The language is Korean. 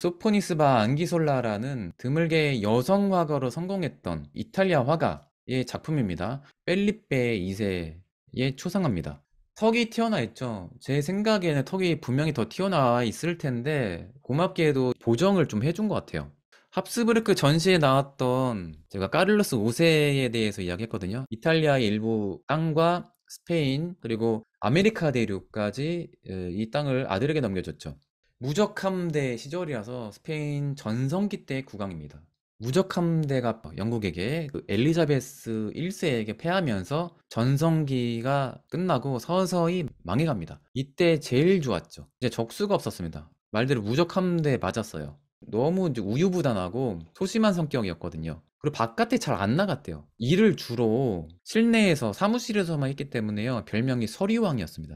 소포니스바 안기솔라라는 드물게 여성 화가로 성공했던 이탈리아 화가의 작품입니다. 펠리페 2세의 초상화입니다. 턱이 튀어나 있죠. 제 생각에는 턱이 분명히 더 튀어나와 있을 텐데 고맙게도 보정을 좀 해준 것 같아요. 합스부르크 전시에 나왔던 제가 까를로스 5세에 대해서 이야기했거든요. 이탈리아의 일부 땅과 스페인 그리고 아메리카 대륙까지 이 땅을 아들에게 넘겨줬죠. 무적함대 시절이라서 스페인 전성기 때 국왕입니다. 무적함대가 영국에게 그 엘리자베스 1세에게 패하면서 전성기가 끝나고 서서히 망해갑니다. 이때 제일 좋았죠. 이제 적수가 없었습니다. 말대로 무적함대 맞았어요. 너무 우유부단하고 소심한 성격이었거든요. 그리고 바깥에 잘 안 나갔대요. 일을 주로 실내에서 사무실에서만 했기 때문에요. 별명이 서류왕이었습니다